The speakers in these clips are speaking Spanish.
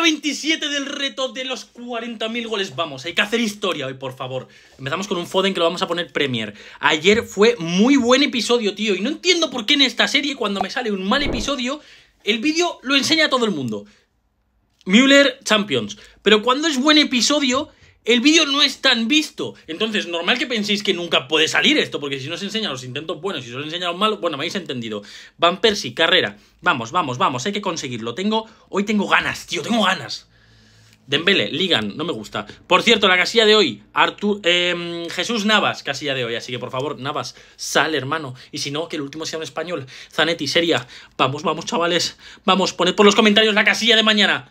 27 del reto de los 40.000 goles. Vamos, hay que hacer historia hoy, por favor. Empezamos con un Foden que lo vamos a poner Premier. Ayer fue muy buen episodio, tío. Y no entiendo por qué en esta serie, cuando me sale un mal episodio, el vídeo lo enseña a todo el mundo. Müller Champions. Pero cuando es buen episodio, el vídeo no es tan visto. Entonces, normal que penséis que nunca puede salir esto, porque si no os enseñan los intentos buenos y si os enseñan los malos, bueno, me habéis entendido. Van Persie, carrera. Vamos, vamos, vamos, hay que conseguirlo. Tengo, hoy tengo ganas, tío, tengo ganas. Dembele, Ligan, no me gusta. Por cierto, la casilla de hoy, Artur, em, Jesús Navas, casilla de hoy. Así que por favor, Navas, sal, hermano. Y si no, que el último sea un español. Zanetti, seria. Vamos, vamos, chavales. Vamos, poned por los comentarios la casilla de mañana.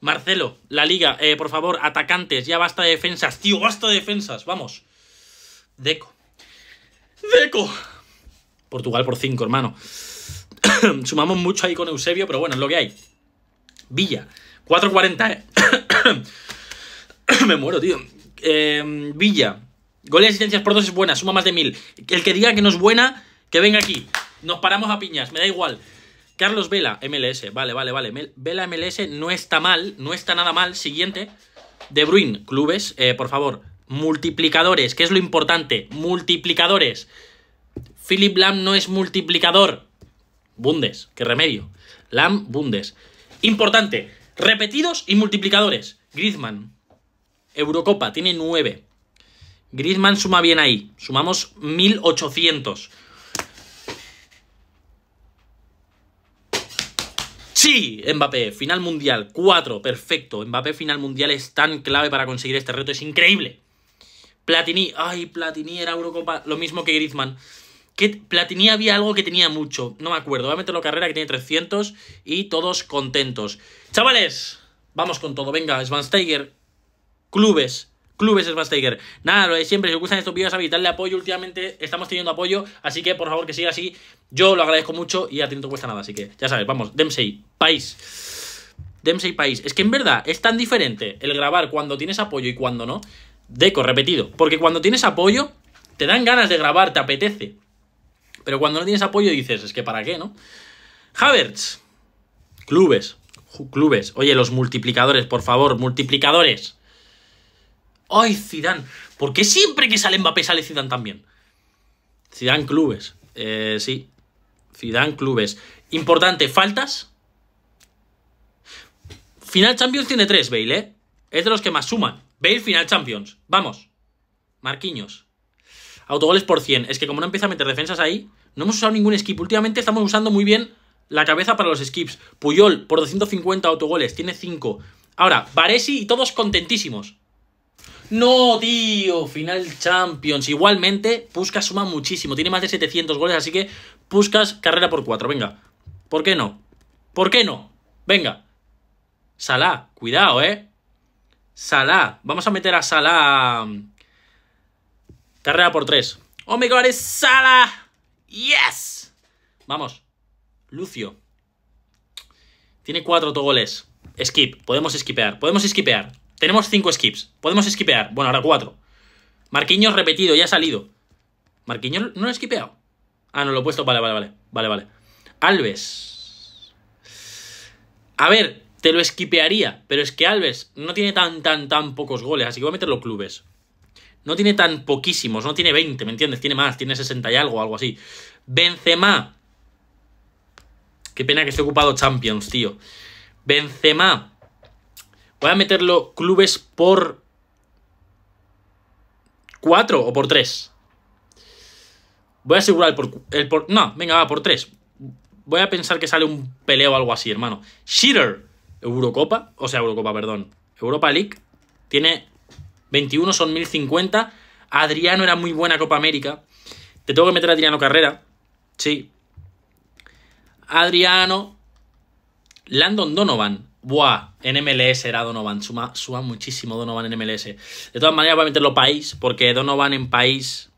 Marcelo, la liga, eh, por favor, atacantes, ya basta de defensas, tío, basta de defensas, vamos. Deco. Deco. Portugal por 5, hermano. Sumamos mucho ahí con Eusebio, pero bueno, es lo que hay. Villa, 4.40. Eh. Me muero, tío. Em, Villa, goles y asistencias por 2 es buena, suma más de 1000. El que diga que no es buena, que venga aquí. Nos paramos a piñas, me da igual. Carlos Vela, MLS. Vale, vale, vale. Vela MLS no está mal, no está nada mal. Siguiente. De Bruin, clubes, eh, por favor. Multiplicadores, que es lo importante. Multiplicadores. Philip Lam no es multiplicador. Bundes, qué remedio. Lam, Bundes. Importante. Repetidos y multiplicadores. Griezmann. Eurocopa, tiene 9. Griezmann suma bien ahí. Sumamos 1800. Sí, Mbappé, final mundial, 4, perfecto. Mbappé final mundial es tan clave para conseguir este reto, es increíble. Platini, ay, Platini era Eurocopa, lo mismo que Griezmann. Que Platini había algo que tenía mucho, no me acuerdo. Voy a meterlo a carrera que tiene 300 y todos contentos. Chavales, vamos con todo, venga, Svansteiger, clubes, Clubes es bastiger Nada, lo de siempre, si os gustan estos vídeos, sabéis, darle apoyo. Últimamente estamos teniendo apoyo, así que por favor que siga así. Yo lo agradezco mucho y a ti no te cuesta nada, así que ya sabes, vamos, Dempsey, país. Dempsey, país. Es que en verdad es tan diferente el grabar cuando tienes apoyo y cuando no. Deco, repetido. Porque cuando tienes apoyo, te dan ganas de grabar, te apetece. Pero cuando no tienes apoyo dices, es que para qué, ¿no? Havertz. Clubes. Clubes. Oye, los multiplicadores, por favor, multiplicadores. ¡Ay, Zidane! ¿Por qué siempre que sale Mbappé sale Zidane también? Zidane Clubes. Eh, sí. Zidane Clubes. Importante, faltas. Final Champions tiene tres, Bale, ¿eh? Es de los que más suman. Bale, Final Champions. Vamos. Marquiños. Autogoles por 100. Es que como no empieza a meter defensas ahí, no hemos usado ningún skip. Últimamente estamos usando muy bien la cabeza para los skips. Puyol, por 250 autogoles, tiene 5. Ahora, Varesi y todos contentísimos. No, tío, final Champions. Igualmente, Puskas suma muchísimo. Tiene más de 700 goles, así que Puskas carrera por 4. Venga, ¿por qué no? ¿Por qué no? Venga. Salah, cuidado, ¿eh? Salah. Vamos a meter a Salah... Carrera por 3. ¡Oh, my God, es Salah! ¡Yes! Vamos. Lucio. Tiene 4 goles. Skip. Podemos skipear. Podemos skipear. Tenemos 5 skips. Podemos skipear. Bueno, ahora 4. Marquiño repetido, ya ha salido. Marquiño no lo he skipeado. Ah, no, lo he puesto. Vale, vale, vale. Vale, vale. Alves. A ver, te lo esquipearía, pero es que Alves no tiene tan, tan, tan pocos goles, así que voy a meterlo clubes. No tiene tan poquísimos, no tiene 20, ¿me entiendes? Tiene más, tiene 60 y algo, algo así. Benzema. Qué pena que esté ocupado Champions, tío. Benzema. Voy a meterlo clubes por 4 o por 3. Voy a asegurar el por, el por... No, venga, va, por 3. Voy a pensar que sale un peleo o algo así, hermano. Shitter, Eurocopa, o sea, Eurocopa, perdón. Europa League, tiene 21, son 1050. Adriano era muy buena Copa América. Te tengo que meter a Adriano Carrera. Sí. Adriano. Landon Donovan. Buah, en MLS era Donovan. Suma, suma muchísimo Donovan en MLS. De todas maneras, voy a meterlo país, porque Donovan en país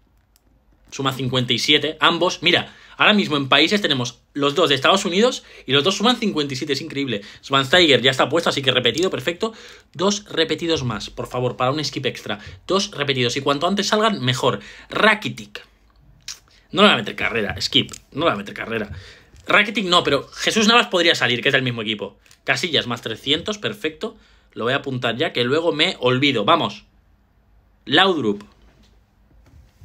suma 57. Ambos, mira, ahora mismo en países tenemos los dos de Estados Unidos y los dos suman 57. Es increíble. Tiger ya está puesto, así que repetido, perfecto. Dos repetidos más, por favor, para un skip extra. Dos repetidos. Y cuanto antes salgan, mejor. Rakitic. No le voy a meter carrera, skip. No le voy a meter carrera. Rakitic no, pero Jesús Navas podría salir, que es del mismo equipo. Casillas más 300, perfecto. Lo voy a apuntar ya, que luego me olvido. Vamos. Laudrup.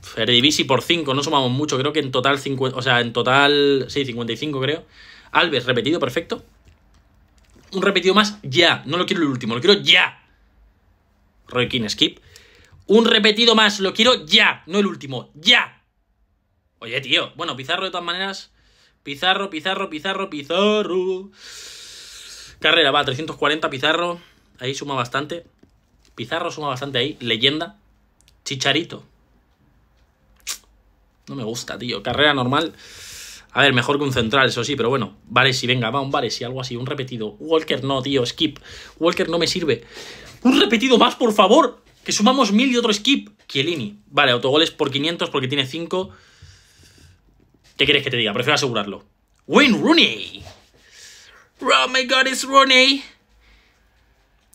Ferdivisi por 5, no sumamos mucho, creo que en total 50, o sea, en total, sí, 55 creo. Alves, repetido, perfecto. Un repetido más, ya. No lo quiero el último, lo quiero ya. Roy skip. Un repetido más, lo quiero ya, no el último, ya. Oye, tío. Bueno, Pizarro de todas maneras. Pizarro, Pizarro, Pizarro, Pizarro. Carrera va 340, Pizarro. Ahí suma bastante. Pizarro suma bastante ahí. Leyenda. Chicharito. No me gusta, tío. Carrera normal. A ver, mejor que un central, eso sí, pero bueno. vale si venga, va, un vale si algo así, un repetido. Walker no, tío, skip. Walker no me sirve. ¡Un repetido más, por favor! Que sumamos mil y otro skip. Chiellini. Vale, autogoles por 500 porque tiene 5. ¿Qué quieres que te diga? Prefiero asegurarlo. Wayne Rooney. Oh my god, it's Rooney.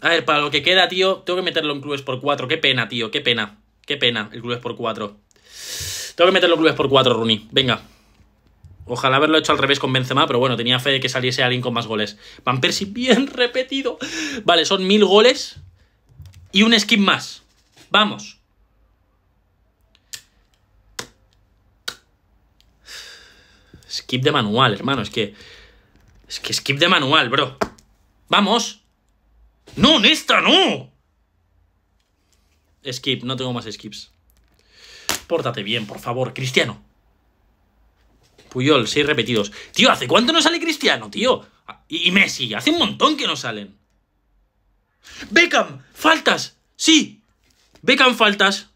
A ver, para lo que queda, tío, tengo que meterlo en clubes por 4. Qué pena, tío, qué pena. Qué pena, el clubes por 4. Tengo que meterlo en clubes por 4, Rooney. Venga. Ojalá haberlo hecho al revés con Benzema, pero bueno, tenía fe de que saliese alguien con más goles. Van Persie, bien repetido. Vale, son mil goles y un skip más. Vamos. Skip de manual, hermano. Es que es que skip de manual, bro. ¡Vamos! ¡No, en esta no! Skip, no tengo más skips. Pórtate bien, por favor, Cristiano. Puyol, seis repetidos. Tío, ¿hace cuánto no sale Cristiano, tío? Ah, y, y Messi, hace un montón que no salen. Beckham, faltas. Sí. Beckham, faltas.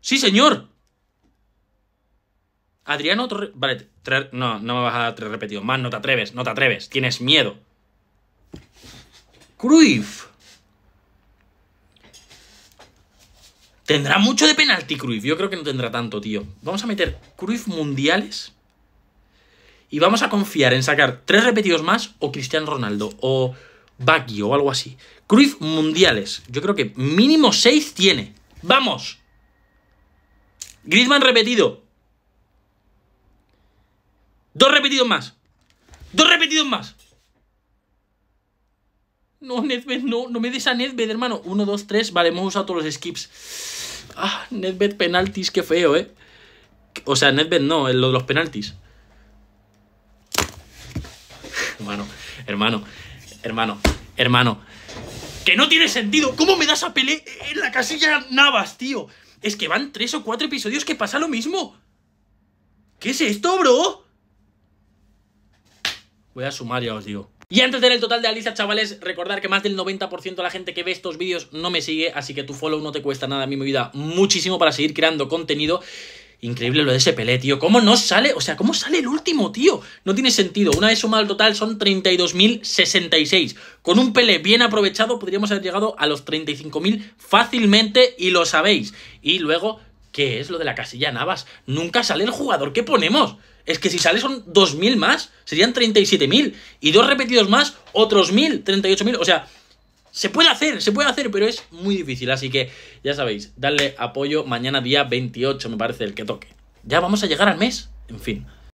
Sí, señor. Adriano Torre... Vale, no, no me vas a dar tres repetidos. Más, no te atreves, no te atreves. Tienes miedo. Cruyff. Tendrá mucho de penalti Cruyff. Yo creo que no tendrá tanto, tío. Vamos a meter Cruyff mundiales. Y vamos a confiar en sacar tres repetidos más o Cristiano Ronaldo o Baggio o algo así. Cruyff mundiales. Yo creo que mínimo seis tiene. ¡Vamos! Griezmann repetido. Dos repetidos más. Dos repetidos más. No, Nedved, no, no me des a Nedved, hermano. Uno, dos, tres. Vale, hemos usado todos los skips. Ah, Nedved penaltis, qué feo, eh. O sea, Nedved no, lo de los penaltis. hermano, hermano, hermano, hermano. Que no tiene sentido. ¿Cómo me das a Pelé en la casilla Navas, tío? Es que van tres o cuatro episodios que pasa lo mismo. ¿Qué es esto, bro? Voy a sumar, ya os digo. Y antes de ver el total de Alisa, chavales, recordar que más del 90% de la gente que ve estos vídeos no me sigue, así que tu follow no te cuesta nada a mí me ayuda muchísimo para seguir creando contenido. Increíble lo de ese pelé, tío. ¿Cómo no sale? O sea, ¿cómo sale el último, tío? No tiene sentido. Una vez sumado el total son 32.066. Con un pelé bien aprovechado podríamos haber llegado a los 35.000 fácilmente y lo sabéis. Y luego ¿Qué es lo de la casilla Navas? Nunca sale el jugador que ponemos. Es que si sale son 2.000 más, serían 37.000. Y dos repetidos más, otros 1.000, 38.000. O sea, se puede hacer, se puede hacer, pero es muy difícil. Así que ya sabéis, darle apoyo mañana día 28, me parece, el que toque. Ya vamos a llegar al mes. En fin.